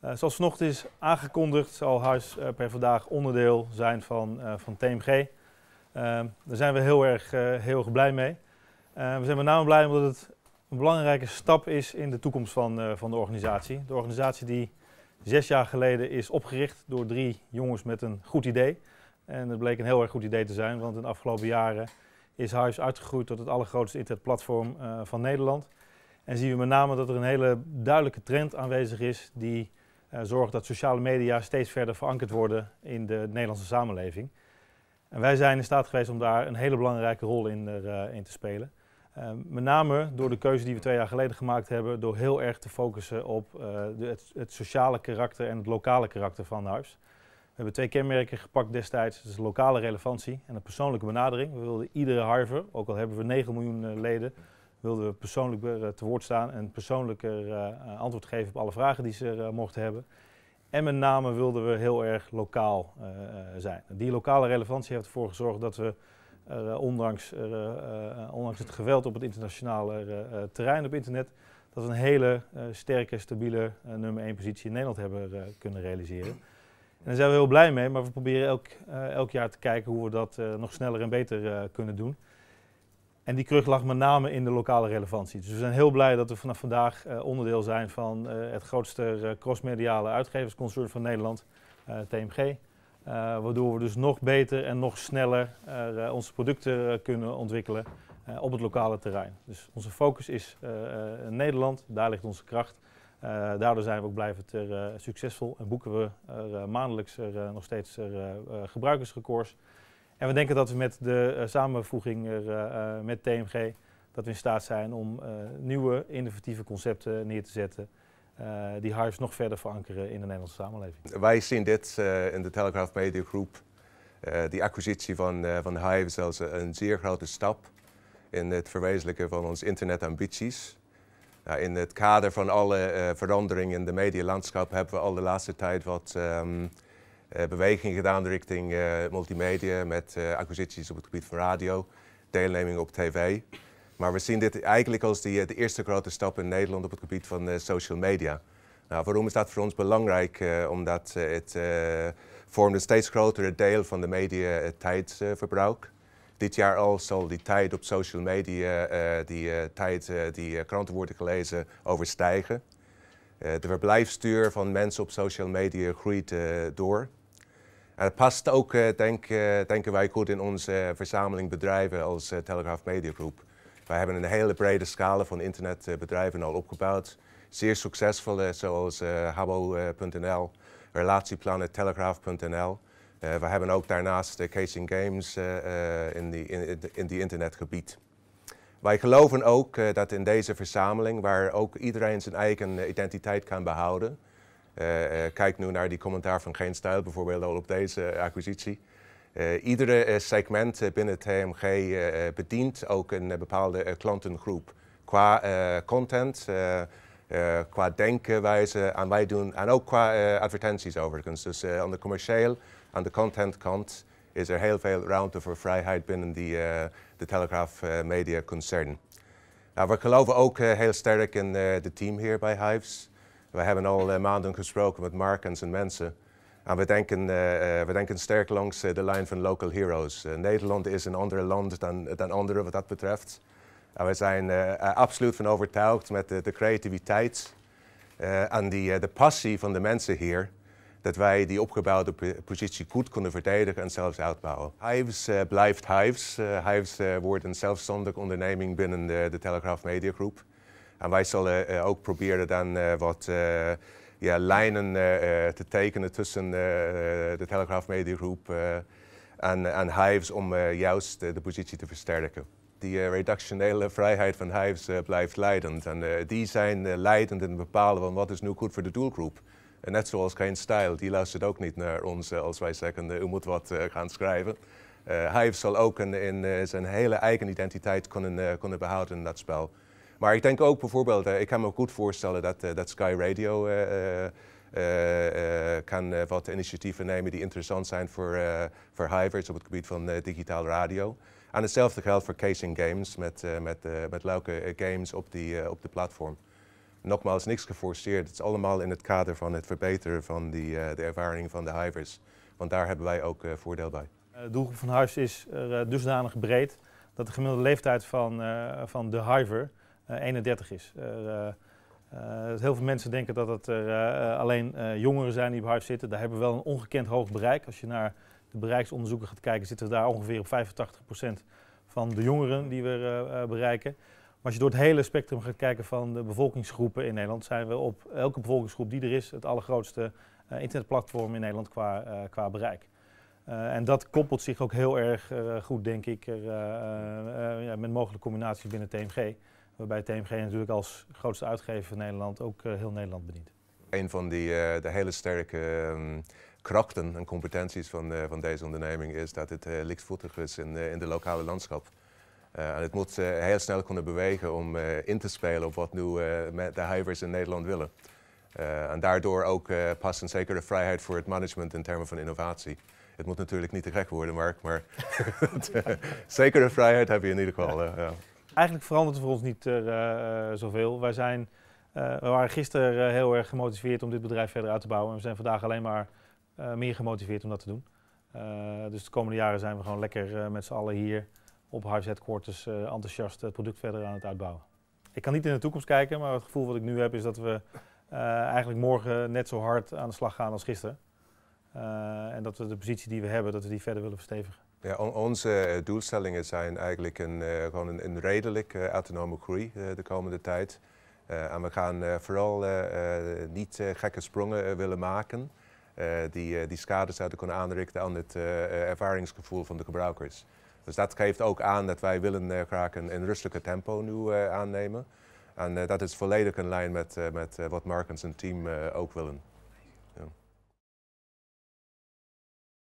Eh, zoals vanochtend is aangekondigd, zal Huis eh, per vandaag onderdeel zijn van, eh, van TMG. Ehm, daar zijn we heel erg, heel erg blij mee. Ehm, we zijn met name blij omdat het een belangrijke stap is in de toekomst van, van de organisatie. De organisatie die zes jaar geleden is opgericht door drie jongens met een goed idee. En dat bleek een heel erg goed idee te zijn, want in de afgelopen jaren is Huis uitgegroeid tot het allergrootste internetplatform van Nederland. En zien we met name dat er een hele duidelijke trend aanwezig is die eh, zorgen dat sociale media steeds verder verankerd worden in de Nederlandse samenleving. En wij zijn in staat geweest om daar een hele belangrijke rol in, er, eh, in te spelen. Eh, met name door de keuze die we twee jaar geleden gemaakt hebben, door heel erg te focussen op het, sociale karakter en het lokale karakter van Huis. We hebben twee kenmerken gepakt destijds, dus de lokale relevantie en de persoonlijke benadering. We wilden iedere Harver, ook al hebben we 9 miljoen leden, wilden we persoonlijk eh, te woord staan en persoonlijker eh, eh, antwoord geven op alle vragen die ze mochten hebben. En met name wilden we heel erg lokaal zijn. Die lokale relevantie heeft ervoor gezorgd dat we, ondanks, ondanks het geweld op het internationale terrein op internet, dat we een hele sterke, stabiele nummer 1 positie in Nederland hebben kunnen realiseren. En daar zijn we heel blij mee, maar we proberen elk, elk jaar te kijken hoe we dat nog sneller en beter kunnen doen. En die krug lag met name in de lokale relevantie. Dus we zijn heel blij dat we vanaf vandaag eh, onderdeel zijn van eh, het grootste eh, crossmediale uitgeversconcern van Nederland, TMG. waardoor we dus nog beter en nog sneller onze producten kunnen ontwikkelen op het lokale terrein. Dus onze focus is Nederland, daar ligt onze kracht. daardoor zijn we ook blijven ter, succesvol en boeken we er, maandelijks nog steeds gebruikersrecords. En we denken dat we met de eh, samenvoeging er, eh, eh, met TMG dat we in staat zijn om nieuwe innovatieve concepten neer te zetten. die Hives nog verder verankeren in de Nederlandse samenleving. Wij zien dit in de Telegraph Media Group uh, die acquisitie van, uh, van Hives als een zeer grote stap in het verwezenlijken van onze internetambities. Nou, in het kader van alle veranderingen in de medialandschap hebben we al de laatste tijd wat ehm, eh, beweging gedaan richting eh, multimedia met eh, acquisities op het gebied van radio, deelneming op tv. Maar we zien dit eigenlijk als die, de eerste grote stap in Nederland op het gebied van social media. Nou, waarom is dat voor ons belangrijk? omdat het vormt een steeds grotere deel van de media tijdsverbruik dit jaar al zal die tijd op social media, die tijd die kranten worden gelezen, overstijgen. de verblijfstuur van mensen op social media groeit door. Het past ook, eh, eh, denken wij, goed in onze eh, verzameling bedrijven als Telegraph Media Group. Wij hebben een hele brede scala van internetbedrijven al opgebouwd. Zeer succesvolle, zoals Habo.nl, Relatieplannen, Telegraaf.nl. we hebben ook daarnaast de Casing Games in, die, in, in die internetgebied. Wij geloven ook dat in deze verzameling, waar ook iedereen zijn eigen identiteit kan behouden, eh, eh, kijk nu naar die commentaar van Geen Stijl bijvoorbeeld al op deze eh, acquisitie. iedere segment binnen TMG bedient ook een bepaalde klantengroep. Qua content, qua denkwijze en wij doen, en ook qua advertenties overigens. Dus aan de commercieel, aan de contentkant is er heel veel ruimte voor vrijheid binnen die, de Telegraaf Media Concern. Nou, we geloven ook heel sterk in het team hier bij Hives. We hebben al eh, maanden gesproken met Mark en zijn mensen. En we denken, eh, eh, we denken sterk langs de lijn van local heroes. Nederland is een ander land dan, dan anderen wat dat betreft. En we zijn absoluut van overtuigd met de, creativiteit en die, de passie van de mensen hier dat wij die opgebouwde positie goed kunnen verdedigen en zelfs uitbouwen. Hives blijft Hives. Hives wordt een zelfstandig onderneming binnen de, de Telegraaf Media Group. En wij zullen eh, ook proberen dan eh, wat eh, ja, lijnen te tekenen tussen de Telegraaf Mediegroep en, en Hives om juist de positie te versterken. Die redactionele vrijheid van Hives blijft leidend. En die zijn leidend in het bepalen van wat is nu goed voor de doelgroep. En net zoals geen stijl, die luistert ook niet naar ons als wij zeggen, u moet wat gaan schrijven. Uh, Hive zal ook in, in zijn hele eigen identiteit kunnen, kunnen behouden in dat spel. Maar ik denk ook bijvoorbeeld, ik kan me ook goed voorstellen dat, eh, dat Sky Radio eh, eh, kan wat initiatieven nemen die interessant zijn voor, voor hivers op het gebied van digitaal radio. En hetzelfde geldt voor Casing Games met, met, met leuke games op, die, op de platform. Nogmaals, niks geforceerd. Het is allemaal in het kader van het verbeteren van die, de ervaring van de hivers. Want daar hebben wij ook voordeel bij. De doelgroep van Huis is dusdanig breed dat de gemiddelde leeftijd van, van de hiver 31 eh, is. Eh, eh, heel veel mensen denken dat het er alleen jongeren zijn die op HIV zitten. Daar hebben we wel een ongekend hoog bereik. Als je naar de bereiksonderzoeken gaat kijken, zitten we daar ongeveer op 85% van de jongeren die we bereiken. Maar als je door het hele spectrum gaat kijken van de bevolkingsgroepen in Nederland, zijn we op elke bevolkingsgroep die er is het allergrootste internetplatform in Nederland qua, qua bereik. en dat koppelt zich ook heel erg goed, denk ik, met mogelijke combinaties binnen TMG. Waarbij TMG natuurlijk als grootste uitgever van Nederland ook eh, heel Nederland bedient. Een van die, eh, de hele sterke ehm, krachten en competenties van, eh, van deze onderneming is dat het lichtvoetig is in, in de lokale landschap. en het moet heel snel kunnen bewegen om in te spelen op wat nu de hivers in Nederland willen. en daardoor ook past een zekere vrijheid voor het management in termen van innovatie. Het moet natuurlijk niet te gek worden, Mark, maar zekere vrijheid heb je in ieder geval. Ja. Eigenlijk verandert het voor ons niet eh, eh, zoveel. Wij zijn, eh, we waren gisteren heel erg gemotiveerd om dit bedrijf verder uit te bouwen. En we zijn vandaag alleen maar meer gemotiveerd om dat te doen. dus de komende jaren zijn we gewoon lekker met z'n allen hier op Hives Headquarters enthousiast het product verder aan het uitbouwen. Ik kan niet in de toekomst kijken, maar het gevoel wat ik nu heb is dat we eigenlijk morgen net zo hard aan de slag gaan als gisteren. en dat we de positie die we hebben, dat we die verder willen verstevigen onze eh, doelstellingen zijn eigenlijk een, eh, gewoon een, een eh, autonome groei de komende tijd. en we gaan vooral niet gekke sprongen willen maken die, die schade zouden kunnen aanrichten aan het ervaringsgevoel van de gebruikers. Dus dat geeft ook aan dat wij willen graag een, een rustiger tempo nu aannemen. En dat is volledig in lijn met, met wat Mark en zijn team ook willen.